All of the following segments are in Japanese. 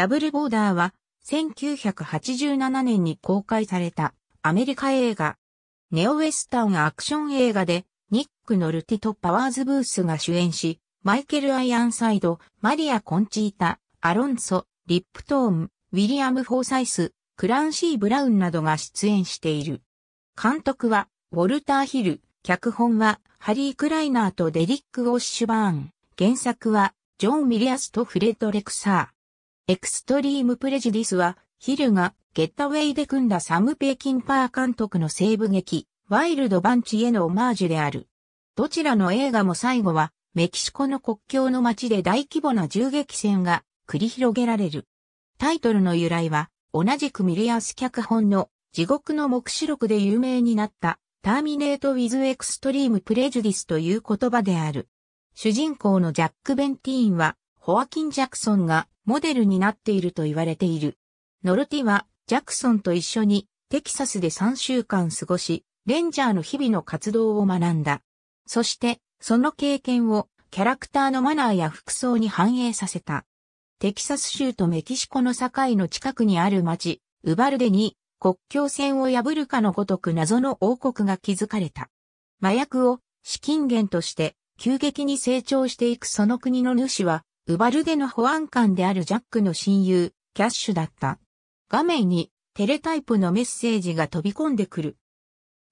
ダブルボーダーは1987年に公開されたアメリカ映画。ネオウェスタンアクション映画でニック・ノルティとパワーズ・ブースが主演し、マイケル・アイアンサイド、マリア・コンチータ、アロンソ、リップトーン、ウィリアム・フォーサイス、クランシー・ブラウンなどが出演している。監督はウォルター・ヒル、脚本はハリー・クライナーとデリック・ウォッシュバーン、原作はジョン・ミリアスとフレッド・レクサー。エクストリームプレジディスは、ヒルがゲッタウェイで組んだサム・ペイキンパー監督の西部劇、ワイルド・バンチへのオマージュである。どちらの映画も最後は、メキシコの国境の街で大規模な銃撃戦が繰り広げられる。タイトルの由来は、同じくミリアス脚本の地獄の目視録で有名になったターミネート・ウィズ・エクストリーム・プレジュディスという言葉である。主人公のジャック・ベンティーンは、ホアキン・ジャクソンがモデルになっていると言われている。ノルティは、ジャクソンと一緒に、テキサスで3週間過ごし、レンジャーの日々の活動を学んだ。そして、その経験を、キャラクターのマナーや服装に反映させた。テキサス州とメキシコの境の近くにある町、ウバルデに、国境線を破るかのごとく謎の王国が築かれた。麻薬を資金源として急激に成長していくその国の主はウバルデの保安官であるジャックの親友、キャッシュだった。画面にテレタイプのメッセージが飛び込んでくる。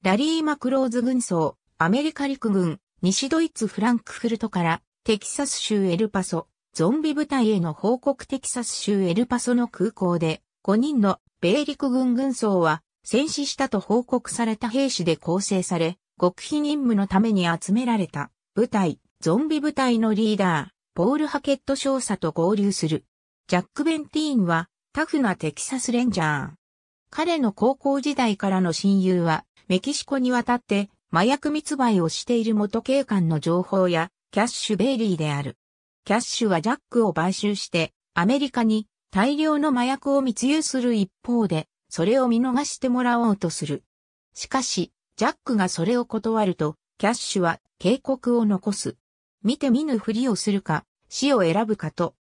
ラリー・マクローズ軍曹、アメリカ陸軍、西ドイツ・フランクフルトからテキサス州エルパソ、ゾンビ部隊への報告テキサス州エルパソの空港で5人の米陸軍軍曹は戦死したと報告された兵士で構成され、極秘任務のために集められた部隊、ゾンビ部隊のリーダー、ポール・ハケット少佐と合流する。ジャック・ベンティーンはタフなテキサスレンジャー。彼の高校時代からの親友はメキシコに渡って麻薬密売をしている元警官の情報やキャッシュ・ベイリーである。キャッシュはジャックを買収してアメリカに大量の麻薬を密輸する一方でそれを見逃してもらおうとする。しかし、ジャックがそれを断ると、キャッシュは警告を残す。見て見ぬふりをするか、死を選ぶかと。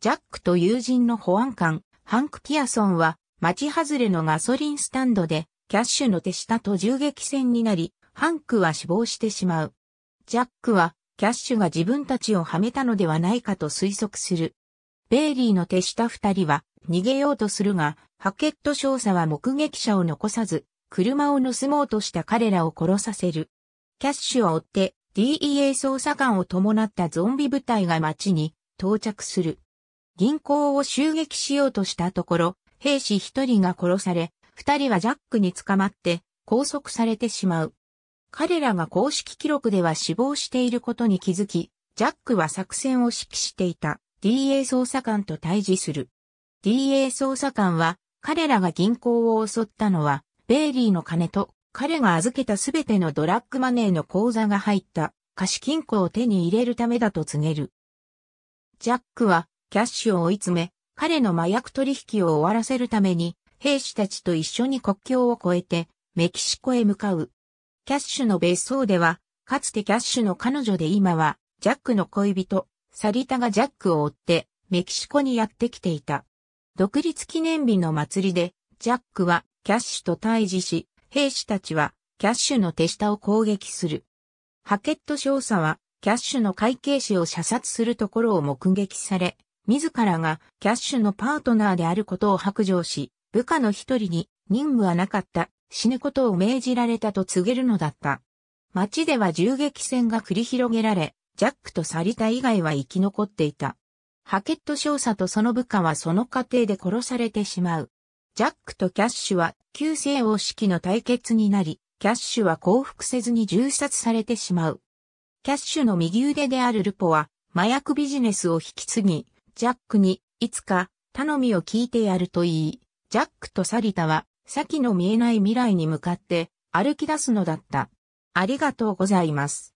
ジャックと友人の保安官、ハンク・ピアソンは、町外れのガソリンスタンドで、キャッシュの手下と銃撃戦になり、ハンクは死亡してしまう。ジャックは、キャッシュが自分たちをはめたのではないかと推測する。ベイリーの手下二人は、逃げようとするが、ハケット少佐は目撃者を残さず、車を盗もうとした彼らを殺させる。キャッシュを追って、DEA 捜査官を伴ったゾンビ部隊が街に到着する。銀行を襲撃しようとしたところ、兵士一人が殺され、二人はジャックに捕まって拘束されてしまう。彼らが公式記録では死亡していることに気づき、ジャックは作戦を指揮していた DA 捜査官と対峙する。DA 捜査官は彼らが銀行を襲ったのはベイリーの金と彼が預けたすべてのドラッグマネーの口座が入った貸金庫を手に入れるためだと告げる。ジャックはキャッシュを追い詰め、彼の麻薬取引を終わらせるために、兵士たちと一緒に国境を越えて、メキシコへ向かう。キャッシュの別荘では、かつてキャッシュの彼女で今は、ジャックの恋人、サリタがジャックを追って、メキシコにやってきていた。独立記念日の祭りで、ジャックはキャッシュと対峙し、兵士たちはキャッシュの手下を攻撃する。ハケット少佐はキャッシュの会計士を射殺するところを目撃され、自らがキャッシュのパートナーであることを白状し、部下の一人に任務はなかった、死ぬことを命じられたと告げるのだった。街では銃撃戦が繰り広げられ、ジャックとサリタ以外は生き残っていた。ハケット少佐とその部下はその過程で殺されてしまう。ジャックとキャッシュは旧姓王式の対決になり、キャッシュは降伏せずに銃殺されてしまう。キャッシュの右腕であるルポは、麻薬ビジネスを引き継ぎ、ジャックに、いつか、頼みを聞いてやると言い、ジャックとサリタは、先の見えない未来に向かって、歩き出すのだった。ありがとうございます。